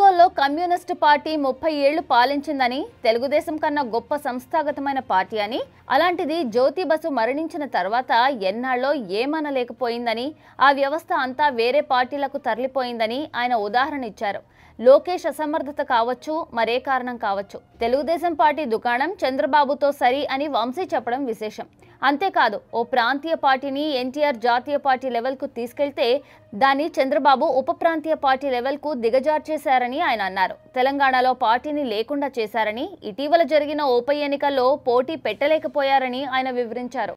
కోలో communist party ముప్పై ఏళ్లు పాలించిందని తెలుగుదేశం కన్నా గొప్ప సంస్థాగతమైన పార్టీ అని అలాంటిది జ్యోతి బసు మరణించిన తర్వాత ఎన్నాళ్ళో ఏమనలేకపోయిందని ఆ వ్యవస్థ అంతా వేరే పార్టీలకు తరలిపోయిందని ఆయన ఉదాహరణ ఇచ్చారు లోకేష్ అసమర్థత కావచ్చు మరే కారణం కావచ్చు తెలుగుదేశం పార్టీ దుకాణం చంద్రబాబుతో సరి అని వంశీ చెప్పడం విశేషం అంతేకాదు ఓ ప్రాంతీయ పార్టీని ఎన్టీఆర్ జాతీయ పార్టీ లెవెల్కు తీసుకెళ్తే దాన్ని చంద్రబాబు ఉప ప్రాంతీయ పార్టీ లెవెల్కు దిగజార్చేశారని ఆయన అన్నారు తెలంగాణలో పార్టీని లేకుండా చేశారని ఇటీవల జరిగిన ఉప ఎన్నికల్లో పోటీ పెట్టలేకపోయారని ఆయన వివరించారు